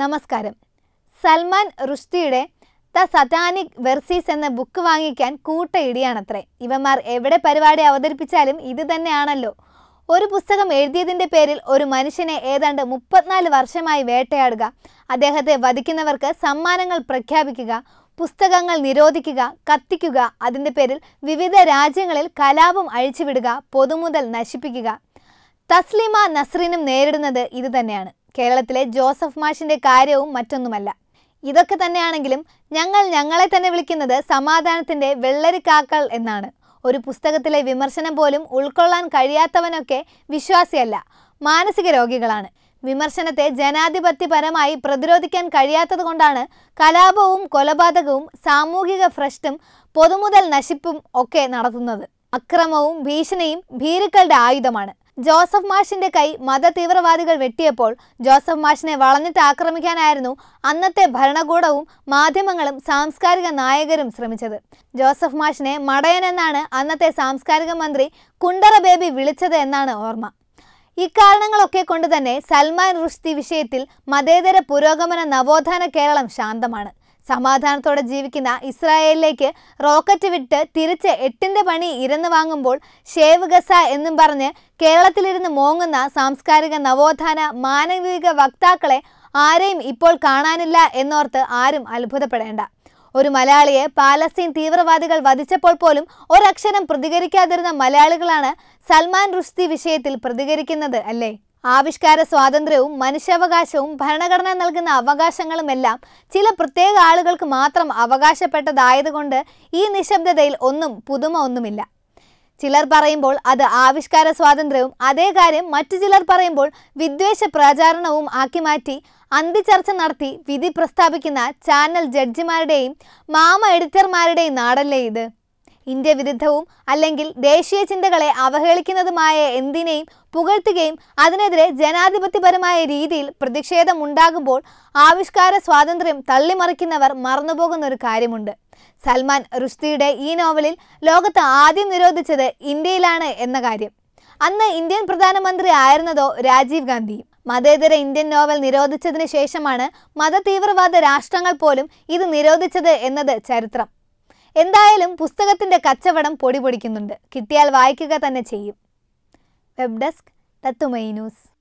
നമസ്കാരം സൽമാൻ റുഷ്ദിയുടെ ദ സതാനിക് വെർസീസ് എന്ന ബുക്ക് വാങ്ങിക്കാൻ കൂട്ടയിടിയാണത്രേ ഇവന്മാർ എവിടെ പരിപാടി അവതരിപ്പിച്ചാലും ഇത് തന്നെയാണല്ലോ ഒരു പുസ്തകം എഴുതിയതിൻ്റെ പേരിൽ ഒരു മനുഷ്യനെ ഏതാണ്ട് മുപ്പത്തിനാല് വർഷമായി വേട്ടയാടുക അദ്ദേഹത്തെ വധിക്കുന്നവർക്ക് സമ്മാനങ്ങൾ പ്രഖ്യാപിക്കുക പുസ്തകങ്ങൾ നിരോധിക്കുക കത്തിക്കുക അതിൻ്റെ പേരിൽ വിവിധ രാജ്യങ്ങളിൽ കലാപം അഴിച്ചുവിടുക പൊതുമുതൽ നശിപ്പിക്കുക തസ്ലിമ നസ്രീനും നേരിടുന്നത് ഇതുതന്നെയാണ് കേരളത്തിലെ ജോസഫ് മാഷിന്റെ കാര്യവും മറ്റൊന്നുമല്ല ഇതൊക്കെ തന്നെയാണെങ്കിലും ഞങ്ങൾ ഞങ്ങളെ തന്നെ വിളിക്കുന്നത് സമാധാനത്തിൻ്റെ വെള്ളരിക്കാക്കൾ എന്നാണ് ഒരു പുസ്തകത്തിലെ വിമർശനം പോലും ഉൾക്കൊള്ളാൻ കഴിയാത്തവനൊക്കെ വിശ്വാസിയല്ല മാനസിക രോഗികളാണ് വിമർശനത്തെ ജനാധിപത്യപരമായി പ്രതിരോധിക്കാൻ കഴിയാത്തതുകൊണ്ടാണ് കലാപവും കൊലപാതകവും സാമൂഹിക ഭ്രഷ്ടും പൊതുമുതൽ നശിപ്പും ഒക്കെ നടത്തുന്നത് അക്രമവും ഭീഷണിയും ഭീരുക്കളുടെ ആയുധമാണ് ജോസഫ് മാഷിന്റെ കൈ മത തീവ്രവാദികൾ വെട്ടിയപ്പോൾ ജോസഫ് മാഷിനെ വളഞ്ഞിട്ട് ആക്രമിക്കാനായിരുന്നു അന്നത്തെ ഭരണകൂടവും മാധ്യമങ്ങളും സാംസ്കാരിക നായകരും ശ്രമിച്ചത് ജോസഫ് മാഷിനെ മടയൻ എന്നാണ് അന്നത്തെ സാംസ്കാരിക മന്ത്രി കുണ്ടറ ബേബി വിളിച്ചത് എന്നാണ് ഓർമ്മ ഇക്കാരണങ്ങളൊക്കെ കൊണ്ട് തന്നെ സൽമാൻ റുഷ്ദി വിഷയത്തിൽ മതേതര പുരോഗമന നവോത്ഥാന കേരളം ശാന്തമാണ് സമാധാനത്തോടെ ജീവിക്കുന്ന ഇസ്രായേലിലേക്ക് റോക്കറ്റ് വിട്ട് തിരിച്ച് എട്ടിന്റെ പണി ഇരന്ന് വാങ്ങുമ്പോൾ ഷേവ് ഗസ എന്നും പറഞ്ഞ് കേരളത്തിലിരുന്ന് മോങ്ങുന്ന സാംസ്കാരിക നവോത്ഥാന മാനവിക വക്താക്കളെ ആരെയും ഇപ്പോൾ കാണാനില്ല എന്നോർത്ത് ആരും അത്ഭുതപ്പെടേണ്ട ഒരു മലയാളിയെ പാലസ്തീൻ തീവ്രവാദികൾ വധിച്ചപ്പോൾ പോലും ഒരക്ഷരം പ്രതികരിക്കാതിരുന്ന മലയാളികളാണ് സൽമാൻ റുഷ്തി വിഷയത്തിൽ പ്രതികരിക്കുന്നത് അല്ലേ ആവിഷ്കാര സ്വാതന്ത്ര്യവും മനുഷ്യാവകാശവും ഭരണഘടന നൽകുന്ന അവകാശങ്ങളുമെല്ലാം ചില പ്രത്യേക ആളുകൾക്ക് മാത്രം അവകാശപ്പെട്ടതായതുകൊണ്ട് ഈ നിശബ്ദതയിൽ ഒന്നും പുതുമ ഒന്നുമില്ല ചിലർ പറയുമ്പോൾ അത് ആവിഷ്കാര സ്വാതന്ത്ര്യവും അതേ കാര്യം മറ്റു ചിലർ പറയുമ്പോൾ വിദ്വേഷ പ്രചാരണവും ആക്കി മാറ്റി അന്തിചർച്ച നടത്തി വിധി പ്രസ്താപിക്കുന്ന ചാനൽ ജഡ്ജിമാരുടെയും മാമ എഡിറ്റർമാരുടെയും നാടല്ലേ ഇത് ഇന്ത്യ വിരുദ്ധവും അല്ലെങ്കിൽ ദേശീയ ചിന്തകളെ അവഹേളിക്കുന്നതുമായ എന്തിനേയും പുകഴ്ത്തുകയും അതിനെതിരെ ജനാധിപത്യപരമായ രീതിയിൽ പ്രതിഷേധമുണ്ടാകുമ്പോൾ ആവിഷ്കാര സ്വാതന്ത്ര്യം തള്ളിമറിക്കുന്നവർ മറന്നുപോകുന്ന ഒരു കാര്യമുണ്ട് സൽമാൻ റുഷ്ദിയുടെ ഈ നോവലിൽ ലോകത്ത് ആദ്യം നിരോധിച്ചത് ഇന്ത്യയിലാണ് എന്ന കാര്യം അന്ന് ഇന്ത്യൻ പ്രധാനമന്ത്രി ആയിരുന്നതോ രാജീവ് ഗാന്ധി മതേതര ഇന്ത്യൻ നോവൽ നിരോധിച്ചതിന് ശേഷമാണ് മതതീവ്രവാദ രാഷ്ട്രങ്ങൾ പോലും ഇത് നിരോധിച്ചത് എന്നത് ചരിത്രം എന്തായാലും പുസ്തകത്തിൻ്റെ കച്ചവടം പൊടി പൊടിക്കുന്നുണ്ട് കിട്ടിയാൽ വായിക്കുക തന്നെ ചെയ്യും വെബ് ഡെസ്ക് തത്തുമൈ ന്യൂസ്